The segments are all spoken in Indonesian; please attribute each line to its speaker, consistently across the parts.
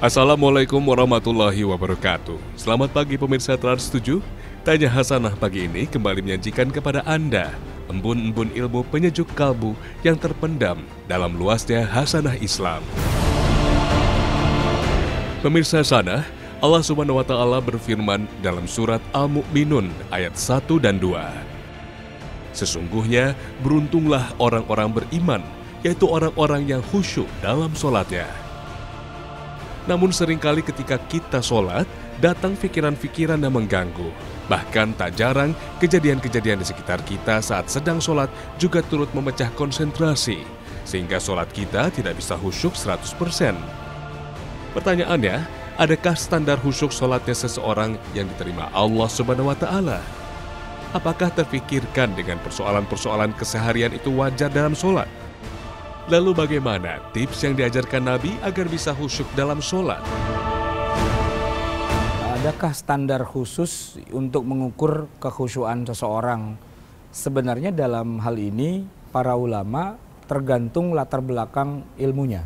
Speaker 1: Assalamualaikum warahmatullahi wabarakatuh. Selamat pagi pemirsa Trans 7. Tanya Hasanah pagi ini kembali menyajikan kepada Anda embun-embun ilmu penyejuk kalbu yang terpendam dalam luasnya Hasanah Islam. Pemirsa sana, Allah Subhanahu wa taala berfirman dalam surat Al-Mu'minun ayat 1 dan 2. Sesungguhnya beruntunglah orang-orang beriman, yaitu orang-orang yang khusyuk dalam solatnya namun seringkali ketika kita sholat, datang pikiran-pikiran yang mengganggu. Bahkan tak jarang, kejadian-kejadian di sekitar kita saat sedang sholat juga turut memecah konsentrasi, sehingga sholat kita tidak bisa khusyuk 100%. Pertanyaannya, adakah standar khusyuk sholatnya seseorang yang diterima Allah Subhanahu wa Ta'ala? Apakah terfikirkan dengan persoalan-persoalan keseharian itu wajar dalam sholat? Lalu bagaimana tips yang diajarkan Nabi agar bisa khusyuk dalam sholat?
Speaker 2: Adakah standar khusus untuk mengukur kekhusyuan seseorang? Sebenarnya dalam hal ini para ulama tergantung latar belakang ilmunya.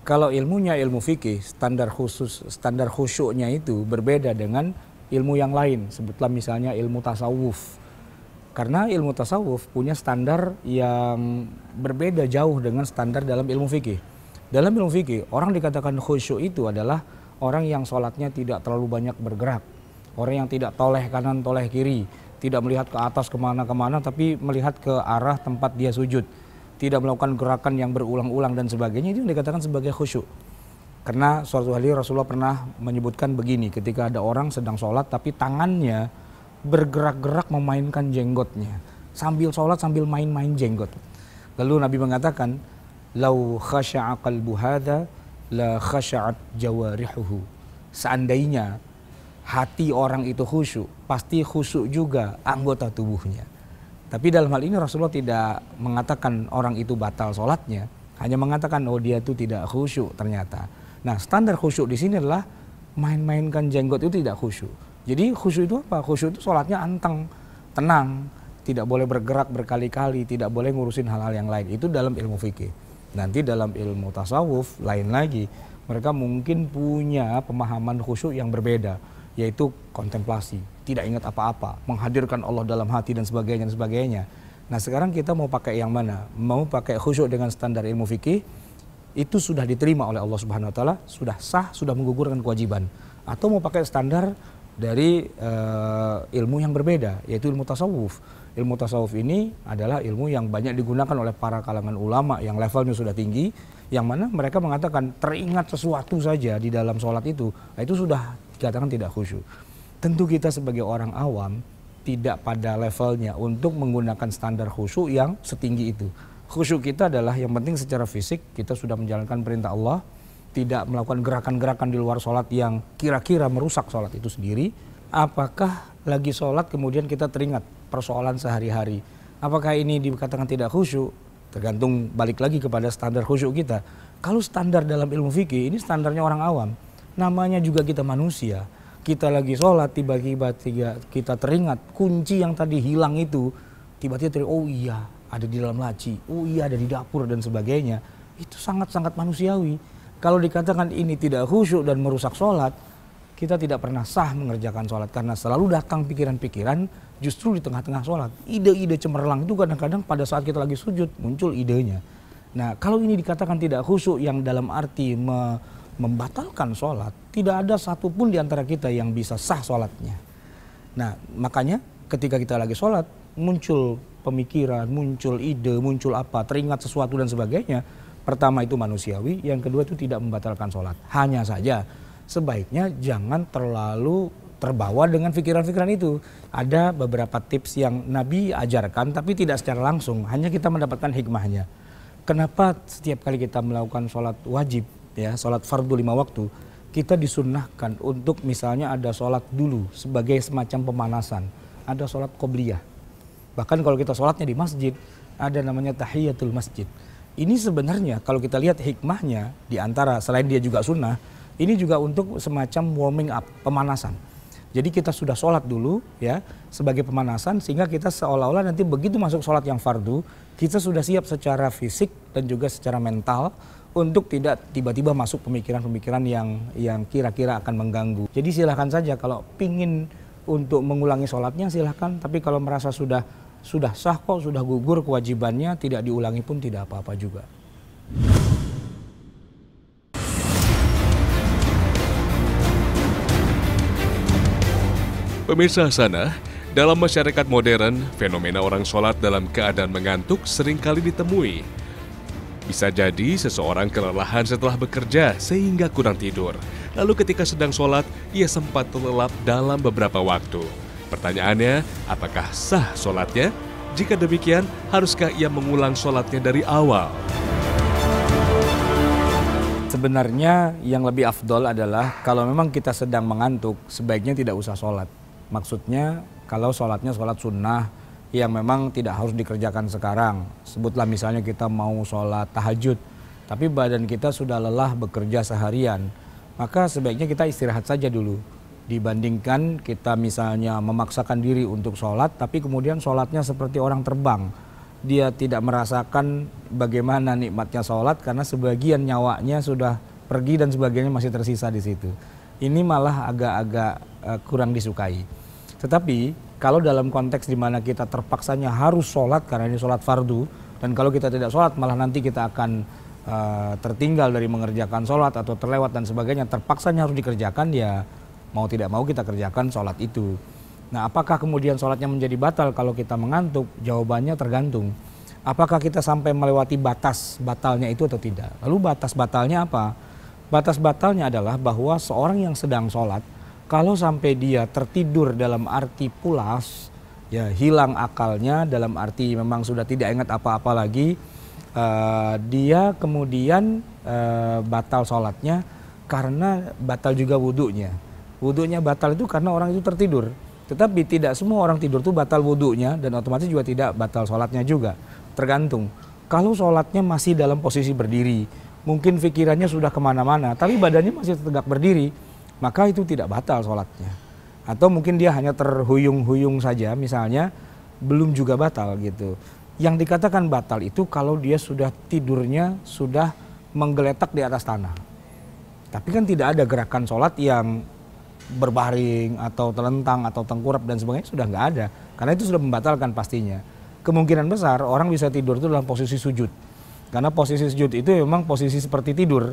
Speaker 2: Kalau ilmunya ilmu fikih, standar khusus standar khusyuknya itu berbeda dengan ilmu yang lain. Sebutlah misalnya ilmu tasawuf karena ilmu tasawuf punya standar yang berbeda jauh dengan standar dalam ilmu fikih. Dalam ilmu fikih, orang dikatakan khusyuk itu adalah orang yang sholatnya tidak terlalu banyak bergerak. Orang yang tidak toleh kanan, toleh kiri. Tidak melihat ke atas kemana-kemana, tapi melihat ke arah tempat dia sujud. Tidak melakukan gerakan yang berulang-ulang dan sebagainya, itu yang dikatakan sebagai khusyuk. Karena suatu hari Rasulullah pernah menyebutkan begini, ketika ada orang sedang sholat tapi tangannya bergerak-gerak memainkan jenggotnya sambil sholat sambil main-main jenggot. Lalu Nabi mengatakan, "Lau khasha'aqal buhada la khasha'at jawarihuhu." Seandainya hati orang itu khusyuk, pasti khusyuk juga anggota tubuhnya. Tapi dalam hal ini Rasulullah tidak mengatakan orang itu batal sholatnya, hanya mengatakan oh dia itu tidak khusyuk ternyata. Nah standar khusyuk di sini adalah main-mainkan jenggot itu tidak khusyuk. Jadi khusyuk itu apa? Khusyuk itu sholatnya anteng, tenang, tidak boleh bergerak berkali-kali, tidak boleh ngurusin hal-hal yang lain. Itu dalam ilmu fikih. Nanti dalam ilmu tasawuf lain lagi. Mereka mungkin punya pemahaman khusyuk yang berbeda, yaitu kontemplasi, tidak ingat apa-apa, menghadirkan Allah dalam hati dan sebagainya dan sebagainya. Nah, sekarang kita mau pakai yang mana? Mau pakai khusyuk dengan standar ilmu fikih itu sudah diterima oleh Allah Subhanahu wa taala, sudah sah, sudah menggugurkan kewajiban. Atau mau pakai standar dari uh, ilmu yang berbeda yaitu ilmu tasawuf. Ilmu tasawuf ini adalah ilmu yang banyak digunakan oleh para kalangan ulama yang levelnya sudah tinggi yang mana mereka mengatakan teringat sesuatu saja di dalam sholat itu nah, itu sudah dikatakan tidak khusyuk. Tentu kita sebagai orang awam tidak pada levelnya untuk menggunakan standar khusyuk yang setinggi itu. Khusyuk kita adalah yang penting secara fisik kita sudah menjalankan perintah Allah, tidak melakukan gerakan-gerakan di luar sholat yang kira-kira merusak sholat itu sendiri, apakah lagi sholat kemudian kita teringat persoalan sehari-hari? Apakah ini dikatakan tidak khusyuk? Tergantung balik lagi kepada standar khusyuk kita. Kalau standar dalam ilmu fikih ini standarnya orang awam. Namanya juga kita manusia. Kita lagi sholat tiba-tiba kita teringat kunci yang tadi hilang itu tiba-tiba teringat oh iya ada di dalam laci, oh iya ada di dapur dan sebagainya. Itu sangat-sangat manusiawi kalau dikatakan ini tidak khusyuk dan merusak sholat, kita tidak pernah sah mengerjakan sholat karena selalu datang pikiran-pikiran justru di tengah-tengah sholat. Ide-ide cemerlang itu kadang-kadang pada saat kita lagi sujud muncul idenya. Nah kalau ini dikatakan tidak khusyuk yang dalam arti me membatalkan sholat, tidak ada satupun di antara kita yang bisa sah sholatnya. Nah makanya ketika kita lagi sholat muncul pemikiran, muncul ide, muncul apa, teringat sesuatu dan sebagainya Pertama itu manusiawi, yang kedua itu tidak membatalkan sholat. Hanya saja sebaiknya jangan terlalu terbawa dengan pikiran-pikiran itu. Ada beberapa tips yang Nabi ajarkan tapi tidak secara langsung, hanya kita mendapatkan hikmahnya. Kenapa setiap kali kita melakukan sholat wajib, ya sholat fardu lima waktu, kita disunahkan untuk misalnya ada sholat dulu sebagai semacam pemanasan. Ada sholat qobliyah. Bahkan kalau kita sholatnya di masjid, ada namanya tahiyatul masjid. Ini sebenarnya kalau kita lihat hikmahnya di antara selain dia juga sunnah, ini juga untuk semacam warming up, pemanasan. Jadi kita sudah sholat dulu ya sebagai pemanasan sehingga kita seolah-olah nanti begitu masuk sholat yang fardu kita sudah siap secara fisik dan juga secara mental untuk tidak tiba-tiba masuk pemikiran-pemikiran yang yang kira-kira akan mengganggu. Jadi silahkan saja kalau pingin untuk mengulangi sholatnya silahkan tapi kalau merasa sudah sudah sah kok, sudah gugur kewajibannya, tidak diulangi pun tidak apa-apa juga.
Speaker 1: Pemirsa sana, dalam masyarakat modern, fenomena orang sholat dalam keadaan mengantuk seringkali ditemui. Bisa jadi seseorang kelelahan setelah bekerja sehingga kurang tidur. Lalu ketika sedang sholat, ia sempat terlelap dalam beberapa waktu. Pertanyaannya, apakah sah sholatnya? Jika demikian, haruskah ia mengulang sholatnya dari awal?
Speaker 2: Sebenarnya yang lebih afdol adalah kalau memang kita sedang mengantuk, sebaiknya tidak usah sholat. Maksudnya kalau sholatnya sholat sunnah yang memang tidak harus dikerjakan sekarang. Sebutlah misalnya kita mau sholat tahajud, tapi badan kita sudah lelah bekerja seharian. Maka sebaiknya kita istirahat saja dulu dibandingkan kita misalnya memaksakan diri untuk sholat tapi kemudian sholatnya seperti orang terbang dia tidak merasakan bagaimana nikmatnya sholat karena sebagian nyawanya sudah pergi dan sebagainya masih tersisa di situ ini malah agak-agak e, kurang disukai tetapi kalau dalam konteks di mana kita terpaksanya harus sholat karena ini sholat fardu dan kalau kita tidak sholat malah nanti kita akan uh, tertinggal dari mengerjakan sholat atau terlewat dan sebagainya terpaksanya harus dikerjakan ya mau tidak mau kita kerjakan sholat itu. Nah, apakah kemudian sholatnya menjadi batal kalau kita mengantuk? Jawabannya tergantung. Apakah kita sampai melewati batas batalnya itu atau tidak? Lalu batas batalnya apa? Batas batalnya adalah bahwa seorang yang sedang sholat, kalau sampai dia tertidur dalam arti pulas, ya hilang akalnya dalam arti memang sudah tidak ingat apa-apa lagi, uh, dia kemudian uh, batal sholatnya karena batal juga wudhunya wudhunya batal itu karena orang itu tertidur. Tetapi tidak semua orang tidur itu batal wudhunya dan otomatis juga tidak batal sholatnya juga. Tergantung. Kalau sholatnya masih dalam posisi berdiri, mungkin pikirannya sudah kemana-mana, tapi badannya masih tegak berdiri, maka itu tidak batal sholatnya. Atau mungkin dia hanya terhuyung-huyung saja misalnya, belum juga batal gitu. Yang dikatakan batal itu kalau dia sudah tidurnya sudah menggeletak di atas tanah. Tapi kan tidak ada gerakan sholat yang berbaring atau telentang atau tengkurap dan sebagainya sudah nggak ada karena itu sudah membatalkan pastinya kemungkinan besar orang bisa tidur itu dalam posisi sujud karena posisi sujud itu memang posisi seperti tidur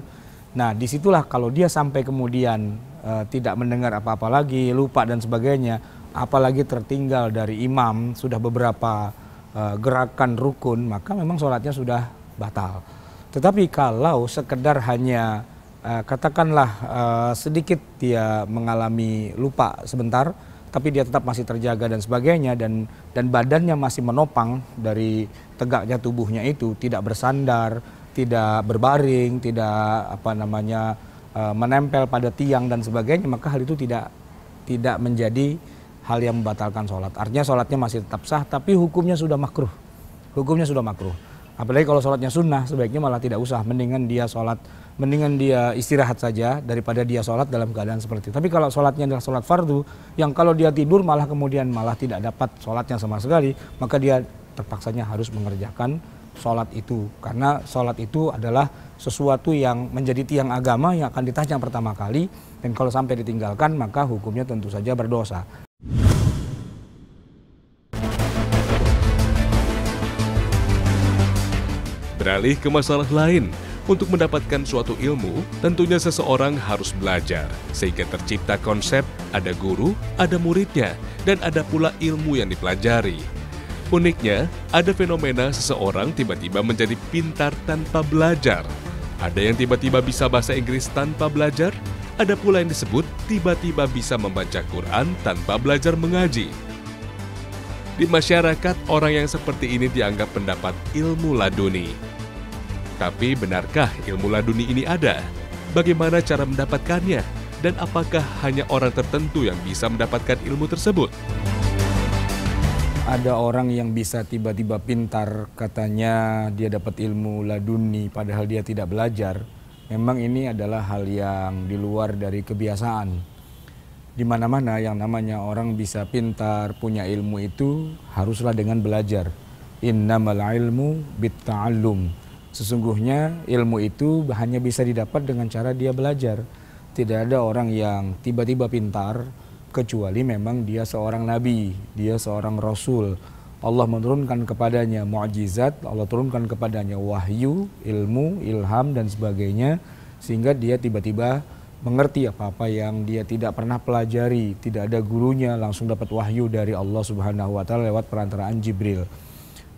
Speaker 2: nah disitulah kalau dia sampai kemudian e, tidak mendengar apa-apa lagi lupa dan sebagainya apalagi tertinggal dari imam sudah beberapa e, gerakan rukun maka memang sholatnya sudah batal tetapi kalau sekedar hanya Eh, katakanlah uh, sedikit dia mengalami lupa sebentar, tapi dia tetap masih terjaga dan sebagainya dan dan badannya masih menopang dari tegaknya tubuhnya itu tidak bersandar, tidak berbaring, tidak apa namanya eh, menempel pada tiang dan sebagainya, maka hal itu tidak tidak menjadi hal yang membatalkan sholat. Artinya sholatnya masih tetap sah, tapi hukumnya sudah makruh. Hukumnya sudah makruh. Apalagi kalau sholatnya sunnah, sebaiknya malah tidak usah. Mendingan dia sholat, mendingan dia istirahat saja daripada dia sholat dalam keadaan seperti itu. Tapi kalau sholatnya adalah sholat fardu, yang kalau dia tidur malah kemudian malah tidak dapat sholatnya sama sekali, maka dia terpaksanya harus mengerjakan sholat itu. Karena sholat itu adalah sesuatu yang menjadi tiang agama yang akan ditanya pertama kali. Dan kalau sampai ditinggalkan, maka hukumnya tentu saja berdosa.
Speaker 1: Beralih ke masalah lain, untuk mendapatkan suatu ilmu, tentunya seseorang harus belajar, sehingga tercipta konsep ada guru, ada muridnya, dan ada pula ilmu yang dipelajari. Uniknya, ada fenomena seseorang tiba-tiba menjadi pintar tanpa belajar. Ada yang tiba-tiba bisa bahasa Inggris tanpa belajar, ada pula yang disebut tiba-tiba bisa membaca Quran tanpa belajar mengaji. Di masyarakat, orang yang seperti ini dianggap pendapat ilmu laduni, tapi benarkah ilmu laduni ini ada? Bagaimana cara mendapatkannya? Dan apakah hanya orang tertentu yang bisa mendapatkan ilmu tersebut?
Speaker 2: Ada orang yang bisa tiba-tiba pintar, katanya dia dapat ilmu laduni padahal dia tidak belajar. Memang ini adalah hal yang di luar dari kebiasaan di mana-mana yang namanya orang bisa pintar, punya ilmu itu haruslah dengan belajar. Innamal ilmu bitta'allum. Sesungguhnya ilmu itu hanya bisa didapat dengan cara dia belajar. Tidak ada orang yang tiba-tiba pintar kecuali memang dia seorang nabi, dia seorang rasul. Allah menurunkan kepadanya mukjizat, Allah turunkan kepadanya wahyu, ilmu, ilham dan sebagainya sehingga dia tiba-tiba mengerti apa-apa yang dia tidak pernah pelajari, tidak ada gurunya, langsung dapat wahyu dari Allah Subhanahu wa taala lewat perantaraan Jibril.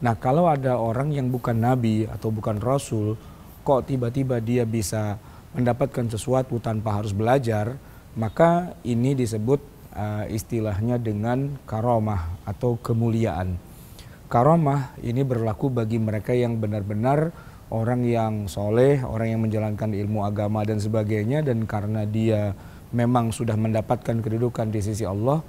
Speaker 2: Nah, kalau ada orang yang bukan nabi atau bukan rasul, kok tiba-tiba dia bisa mendapatkan sesuatu tanpa harus belajar, maka ini disebut uh, istilahnya dengan karomah atau kemuliaan. Karomah ini berlaku bagi mereka yang benar-benar orang yang soleh, orang yang menjalankan ilmu agama dan sebagainya, dan karena dia memang sudah mendapatkan kedudukan di sisi Allah,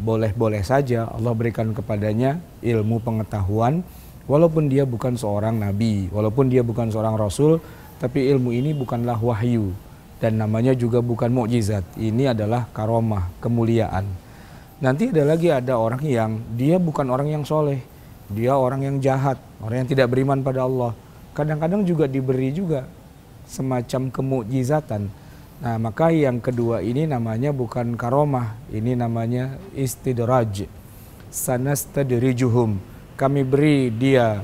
Speaker 2: boleh-boleh saja Allah berikan kepadanya ilmu pengetahuan walaupun dia bukan seorang nabi, walaupun dia bukan seorang rasul, tapi ilmu ini bukanlah wahyu dan namanya juga bukan mukjizat. Ini adalah karomah, kemuliaan. Nanti ada lagi ada orang yang dia bukan orang yang soleh, dia orang yang jahat, orang yang tidak beriman pada Allah. Kadang-kadang juga diberi juga semacam kemukjizatan Nah, maka yang kedua ini namanya bukan karomah, ini namanya istidraj. Sanastadrijuhum. Kami beri dia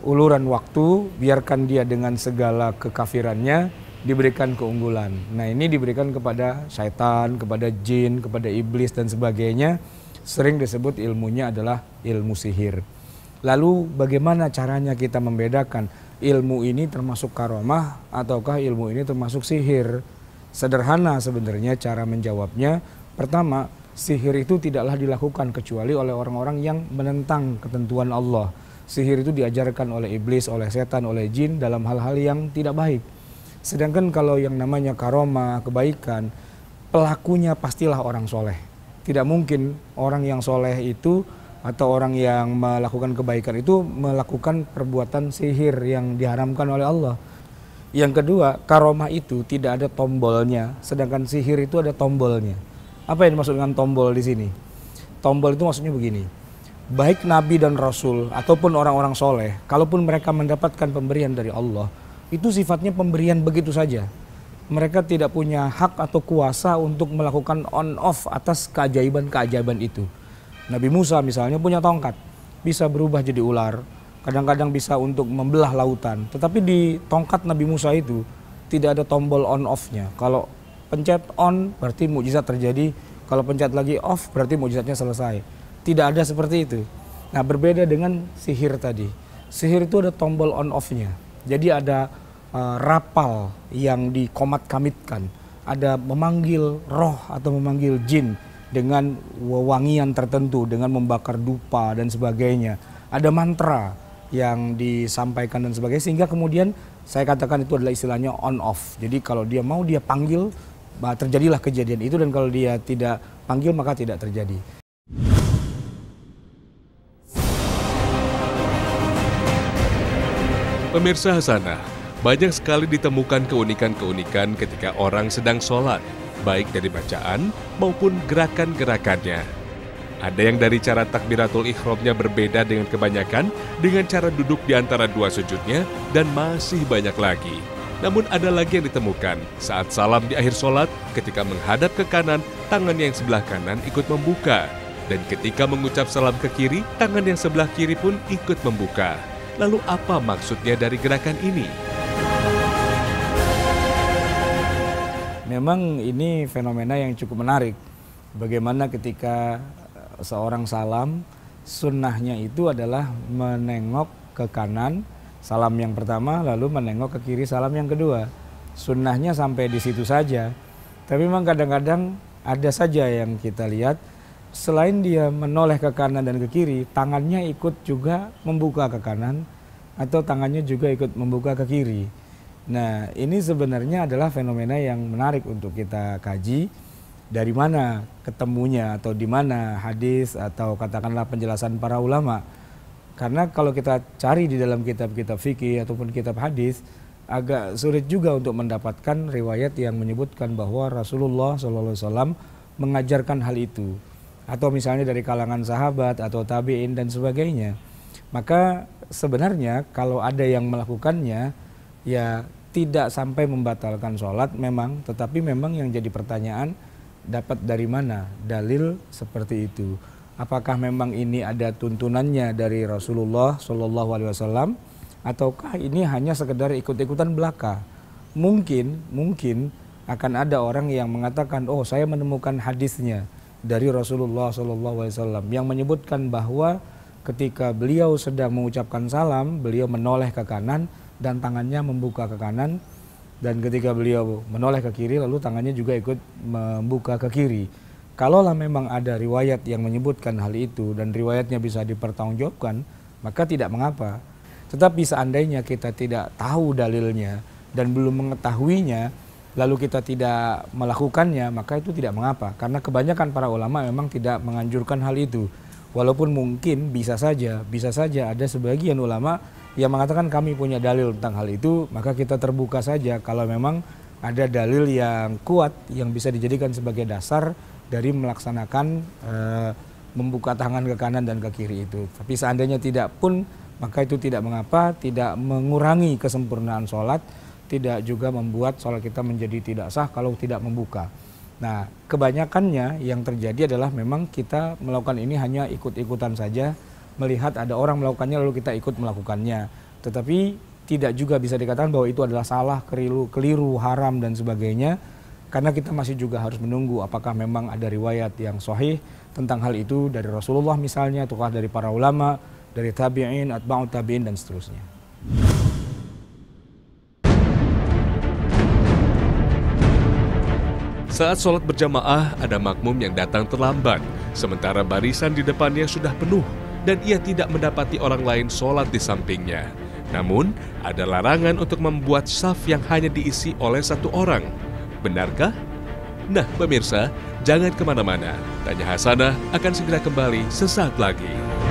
Speaker 2: uluran waktu, biarkan dia dengan segala kekafirannya diberikan keunggulan. Nah, ini diberikan kepada syaitan, kepada jin, kepada iblis dan sebagainya. Sering disebut ilmunya adalah ilmu sihir. Lalu bagaimana caranya kita membedakan ilmu ini termasuk karomah ataukah ilmu ini termasuk sihir? Sederhana sebenarnya cara menjawabnya. Pertama, sihir itu tidaklah dilakukan kecuali oleh orang-orang yang menentang ketentuan Allah. Sihir itu diajarkan oleh iblis, oleh setan, oleh jin dalam hal-hal yang tidak baik. Sedangkan kalau yang namanya karoma, kebaikan, pelakunya pastilah orang soleh. Tidak mungkin orang yang soleh itu atau orang yang melakukan kebaikan itu melakukan perbuatan sihir yang diharamkan oleh Allah. Yang kedua, karomah itu tidak ada tombolnya, sedangkan sihir itu ada tombolnya. Apa yang dimaksud dengan tombol di sini? Tombol itu maksudnya begini. Baik nabi dan rasul ataupun orang-orang soleh, kalaupun mereka mendapatkan pemberian dari Allah, itu sifatnya pemberian begitu saja. Mereka tidak punya hak atau kuasa untuk melakukan on off atas keajaiban-keajaiban itu. Nabi Musa misalnya punya tongkat, bisa berubah jadi ular, kadang-kadang bisa untuk membelah lautan. Tetapi di tongkat Nabi Musa itu tidak ada tombol on off-nya. Kalau pencet on berarti mukjizat terjadi, kalau pencet lagi off berarti mukjizatnya selesai. Tidak ada seperti itu. Nah, berbeda dengan sihir tadi. Sihir itu ada tombol on off-nya. Jadi ada uh, rapal yang dikomat-kamitkan, ada memanggil roh atau memanggil jin dengan wewangian tertentu, dengan membakar dupa dan sebagainya. Ada mantra yang disampaikan dan sebagainya sehingga kemudian saya katakan itu adalah istilahnya on off. Jadi kalau dia mau dia panggil terjadilah kejadian itu dan kalau dia tidak panggil maka tidak terjadi.
Speaker 1: Pemirsa Hasanah, banyak sekali ditemukan keunikan-keunikan ketika orang sedang sholat, baik dari bacaan maupun gerakan-gerakannya. Ada yang dari cara takbiratul ikhramnya berbeda dengan kebanyakan dengan cara duduk di antara dua sujudnya dan masih banyak lagi. Namun ada lagi yang ditemukan saat salam di akhir sholat ketika menghadap ke kanan, tangan yang sebelah kanan ikut membuka. Dan ketika mengucap salam ke kiri, tangan yang sebelah kiri pun ikut membuka. Lalu apa maksudnya dari gerakan ini?
Speaker 2: Memang ini fenomena yang cukup menarik. Bagaimana ketika seorang salam sunnahnya itu adalah menengok ke kanan salam yang pertama lalu menengok ke kiri salam yang kedua sunnahnya sampai di situ saja tapi memang kadang-kadang ada saja yang kita lihat selain dia menoleh ke kanan dan ke kiri tangannya ikut juga membuka ke kanan atau tangannya juga ikut membuka ke kiri nah ini sebenarnya adalah fenomena yang menarik untuk kita kaji dari mana ketemunya atau di mana hadis atau katakanlah penjelasan para ulama. Karena kalau kita cari di dalam kitab-kitab fikih ataupun kitab hadis agak sulit juga untuk mendapatkan riwayat yang menyebutkan bahwa Rasulullah SAW mengajarkan hal itu atau misalnya dari kalangan sahabat atau tabiin dan sebagainya. Maka sebenarnya kalau ada yang melakukannya ya tidak sampai membatalkan sholat memang, tetapi memang yang jadi pertanyaan dapat dari mana dalil seperti itu? Apakah memang ini ada tuntunannya dari Rasulullah Shallallahu Alaihi Wasallam ataukah ini hanya sekedar ikut-ikutan belaka? Mungkin, mungkin akan ada orang yang mengatakan, oh saya menemukan hadisnya dari Rasulullah Shallallahu Alaihi Wasallam yang menyebutkan bahwa ketika beliau sedang mengucapkan salam, beliau menoleh ke kanan dan tangannya membuka ke kanan dan ketika beliau menoleh ke kiri lalu tangannya juga ikut membuka ke kiri. Kalaulah memang ada riwayat yang menyebutkan hal itu dan riwayatnya bisa dipertanggungjawabkan, maka tidak mengapa. Tetapi seandainya kita tidak tahu dalilnya dan belum mengetahuinya, lalu kita tidak melakukannya, maka itu tidak mengapa. Karena kebanyakan para ulama memang tidak menganjurkan hal itu. Walaupun mungkin bisa saja, bisa saja ada sebagian ulama yang mengatakan kami punya dalil tentang hal itu, maka kita terbuka saja kalau memang ada dalil yang kuat yang bisa dijadikan sebagai dasar dari melaksanakan e, membuka tangan ke kanan dan ke kiri itu. Tapi seandainya tidak pun maka itu tidak mengapa, tidak mengurangi kesempurnaan sholat, tidak juga membuat sholat kita menjadi tidak sah kalau tidak membuka. Nah, kebanyakannya yang terjadi adalah memang kita melakukan ini hanya ikut-ikutan saja, melihat ada orang melakukannya lalu kita ikut melakukannya. Tetapi tidak juga bisa dikatakan bahwa itu adalah salah, keliru, keliru, haram dan sebagainya karena kita masih juga harus menunggu apakah memang ada riwayat yang sahih tentang hal itu dari Rasulullah misalnya ataukah dari para ulama, dari tabi'in, atba'ut tabi'in dan seterusnya.
Speaker 1: Saat sholat berjamaah, ada makmum yang datang terlambat, sementara barisan di depannya sudah penuh dan ia tidak mendapati orang lain sholat di sampingnya. Namun, ada larangan untuk membuat saf yang hanya diisi oleh satu orang. Benarkah? Nah, pemirsa, jangan kemana-mana. Tanya Hasanah akan segera kembali sesaat lagi.